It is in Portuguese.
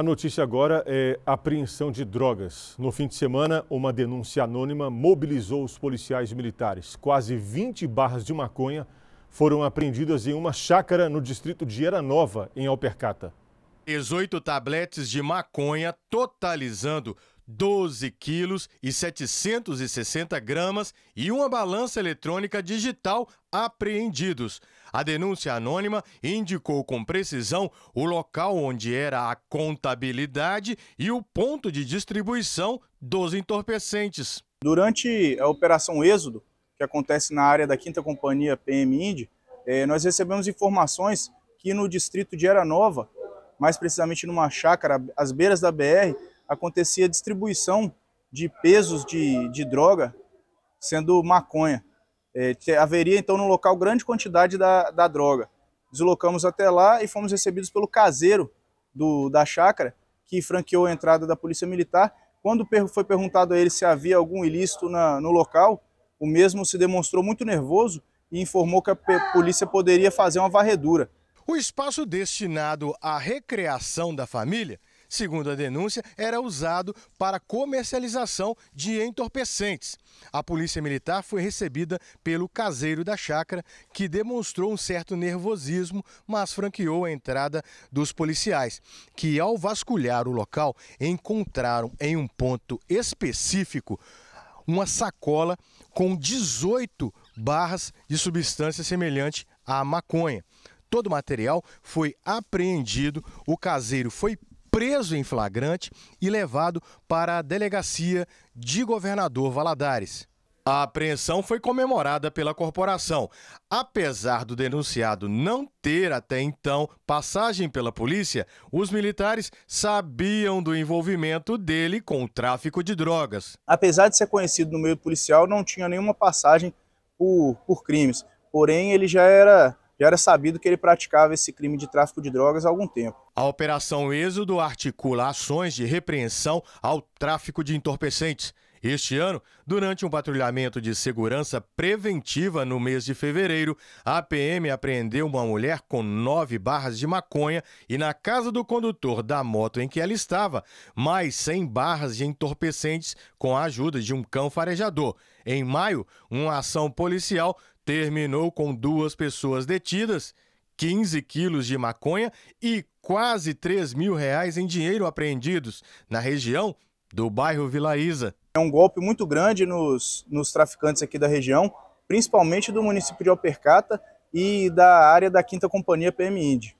A notícia agora é apreensão de drogas. No fim de semana, uma denúncia anônima mobilizou os policiais militares. Quase 20 barras de maconha foram apreendidas em uma chácara no distrito de Nova, em Alpercata. 18 tabletes de maconha, totalizando 12 quilos e 760 gramas e uma balança eletrônica digital apreendidos. A denúncia anônima indicou com precisão o local onde era a contabilidade e o ponto de distribuição dos entorpecentes. Durante a Operação Êxodo, que acontece na área da 5 Companhia PM Indy, eh, nós recebemos informações que no distrito de Era Nova, mais precisamente numa chácara às beiras da BR, acontecia distribuição de pesos de, de droga, sendo maconha. É, haveria então no local grande quantidade da, da droga. Deslocamos até lá e fomos recebidos pelo caseiro do, da chácara, que franqueou a entrada da Polícia Militar. Quando foi perguntado a ele se havia algum ilícito na, no local, o mesmo se demonstrou muito nervoso e informou que a polícia poderia fazer uma varredura. O espaço destinado à recreação da família segundo a denúncia, era usado para comercialização de entorpecentes. A polícia militar foi recebida pelo caseiro da chácara, que demonstrou um certo nervosismo, mas franqueou a entrada dos policiais, que, ao vasculhar o local, encontraram em um ponto específico uma sacola com 18 barras de substância semelhante à maconha. Todo o material foi apreendido, o caseiro foi preso em flagrante e levado para a delegacia de governador Valadares. A apreensão foi comemorada pela corporação. Apesar do denunciado não ter até então passagem pela polícia, os militares sabiam do envolvimento dele com o tráfico de drogas. Apesar de ser conhecido no meio policial, não tinha nenhuma passagem por, por crimes. Porém, ele já era já era sabido que ele praticava esse crime de tráfico de drogas há algum tempo. A Operação Êxodo articula ações de repreensão ao tráfico de entorpecentes. Este ano, durante um patrulhamento de segurança preventiva no mês de fevereiro, a PM apreendeu uma mulher com nove barras de maconha e, na casa do condutor da moto em que ela estava, mais 100 barras de entorpecentes com a ajuda de um cão farejador. Em maio, uma ação policial terminou com duas pessoas detidas, 15 quilos de maconha e quase 3 mil reais em dinheiro apreendidos na região do bairro Vila Isa. É um golpe muito grande nos, nos traficantes aqui da região, principalmente do município de Alpercata e da área da Quinta Companhia PM Indy.